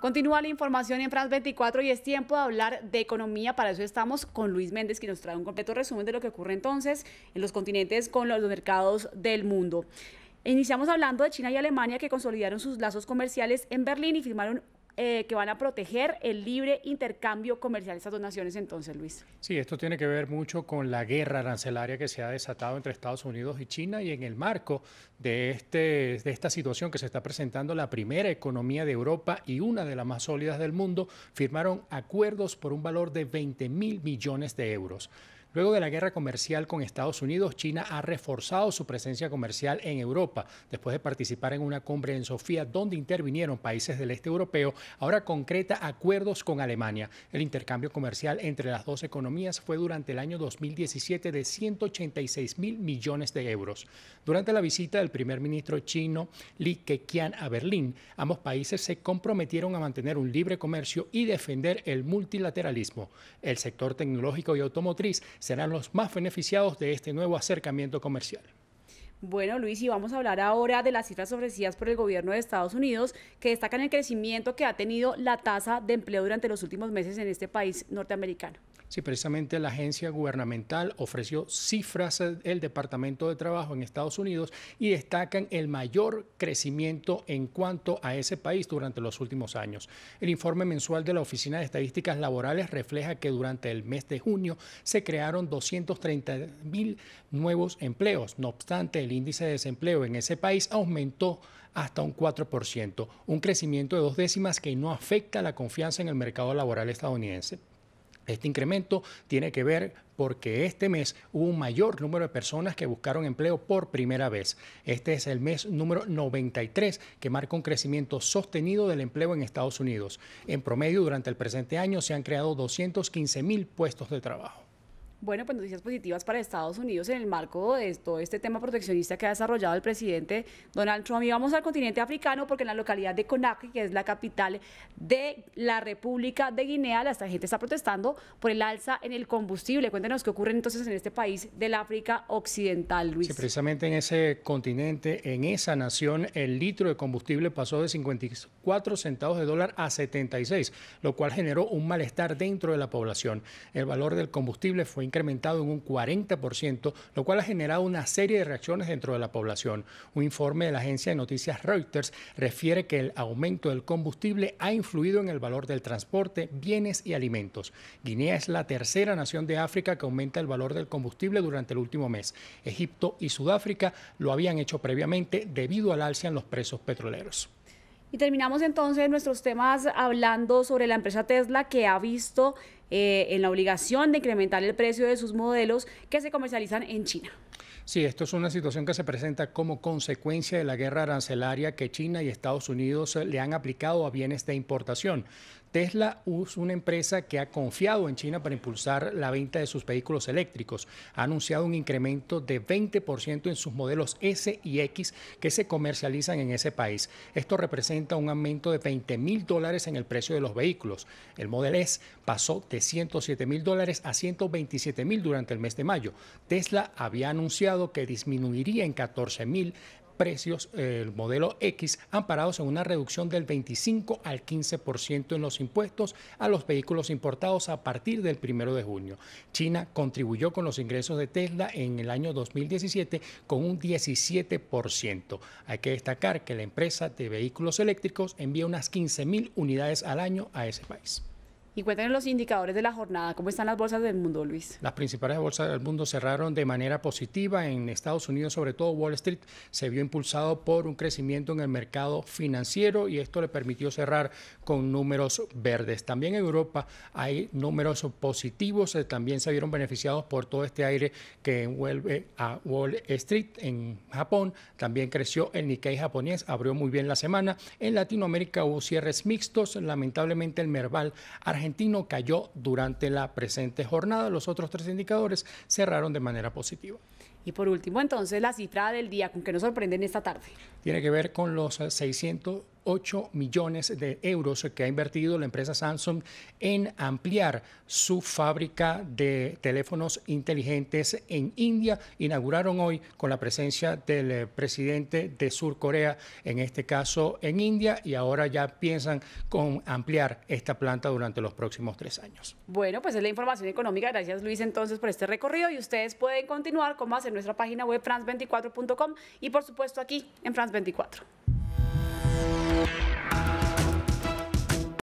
Continúa la información en France 24 y es tiempo de hablar de economía. Para eso estamos con Luis Méndez, que nos trae un completo resumen de lo que ocurre entonces en los continentes con los mercados del mundo. Iniciamos hablando de China y Alemania que consolidaron sus lazos comerciales en Berlín y firmaron eh, que van a proteger el libre intercambio comercial de estas donaciones entonces, Luis. Sí, esto tiene que ver mucho con la guerra arancelaria que se ha desatado entre Estados Unidos y China y en el marco de, este, de esta situación que se está presentando, la primera economía de Europa y una de las más sólidas del mundo firmaron acuerdos por un valor de 20 mil millones de euros. Luego de la guerra comercial con Estados Unidos, China ha reforzado su presencia comercial en Europa, después de participar en una cumbre en Sofía donde intervinieron países del este europeo, ahora concreta acuerdos con Alemania. El intercambio comercial entre las dos economías fue durante el año 2017 de 186 mil millones de euros. Durante la visita del primer ministro chino Li Keqiang a Berlín, ambos países se comprometieron a mantener un libre comercio y defender el multilateralismo. El sector tecnológico y automotriz serán los más beneficiados de este nuevo acercamiento comercial. Bueno, Luis, y vamos a hablar ahora de las cifras ofrecidas por el gobierno de Estados Unidos, que destacan el crecimiento que ha tenido la tasa de empleo durante los últimos meses en este país norteamericano. Sí, precisamente la agencia gubernamental ofreció cifras del eh, Departamento de Trabajo en Estados Unidos y destacan el mayor crecimiento en cuanto a ese país durante los últimos años. El informe mensual de la Oficina de Estadísticas Laborales refleja que durante el mes de junio se crearon 230 mil nuevos empleos. No obstante, el el índice de desempleo en ese país aumentó hasta un 4%, un crecimiento de dos décimas que no afecta la confianza en el mercado laboral estadounidense. Este incremento tiene que ver porque este mes hubo un mayor número de personas que buscaron empleo por primera vez. Este es el mes número 93 que marca un crecimiento sostenido del empleo en Estados Unidos. En promedio, durante el presente año se han creado 215 mil puestos de trabajo. Bueno, pues noticias positivas para Estados Unidos en el marco de todo este tema proteccionista que ha desarrollado el presidente Donald Trump. Y vamos al continente africano porque en la localidad de Conakry, que es la capital de la República de Guinea, la gente está protestando por el alza en el combustible. Cuéntenos qué ocurre entonces en este país del África Occidental, Luis. Sí, precisamente en ese continente, en esa nación, el litro de combustible pasó de 54 centavos de dólar a 76, lo cual generó un malestar dentro de la población. El valor del combustible fue incrementado en un 40%, lo cual ha generado una serie de reacciones dentro de la población. Un informe de la agencia de noticias Reuters refiere que el aumento del combustible ha influido en el valor del transporte, bienes y alimentos. Guinea es la tercera nación de África que aumenta el valor del combustible durante el último mes. Egipto y Sudáfrica lo habían hecho previamente debido al alza en los precios petroleros. Y terminamos entonces nuestros temas hablando sobre la empresa Tesla que ha visto eh, en la obligación de incrementar el precio de sus modelos que se comercializan en China. Sí, esto es una situación que se presenta como consecuencia de la guerra arancelaria que China y Estados Unidos le han aplicado a bienes de importación. Tesla es una empresa que ha confiado en China para impulsar la venta de sus vehículos eléctricos. Ha anunciado un incremento de 20% en sus modelos S y X que se comercializan en ese país. Esto representa un aumento de 20 mil dólares en el precio de los vehículos. El Model S pasó de 107 mil dólares a 127 mil durante el mes de mayo. Tesla había anunciado que disminuiría en 14 mil precios, eh, el modelo X, amparados en una reducción del 25 al 15% en los impuestos a los vehículos importados a partir del 1 de junio. China contribuyó con los ingresos de Tesla en el año 2017 con un 17%. Hay que destacar que la empresa de vehículos eléctricos envía unas 15.000 unidades al año a ese país. Y los indicadores de la jornada. ¿Cómo están las bolsas del mundo, Luis? Las principales bolsas del mundo cerraron de manera positiva en Estados Unidos, sobre todo Wall Street, se vio impulsado por un crecimiento en el mercado financiero y esto le permitió cerrar con números verdes. También en Europa hay números positivos, eh, también se vieron beneficiados por todo este aire que vuelve a Wall Street en Japón. También creció el Nikkei japonés, abrió muy bien la semana. En Latinoamérica hubo cierres mixtos, lamentablemente el Merval argentino argentino cayó durante la presente jornada. Los otros tres indicadores cerraron de manera positiva. Y por último, entonces, la cifra del día, ¿con qué nos sorprenden esta tarde? Tiene que ver con los 600 eh, 8 millones de euros que ha invertido la empresa Samsung en ampliar su fábrica de teléfonos inteligentes en India. Inauguraron hoy con la presencia del eh, presidente de Sur Corea, en este caso en India, y ahora ya piensan con ampliar esta planta durante los próximos tres años. Bueno, pues es la información económica. Gracias Luis entonces por este recorrido y ustedes pueden continuar con más en nuestra página web france24.com y por supuesto aquí en France 24.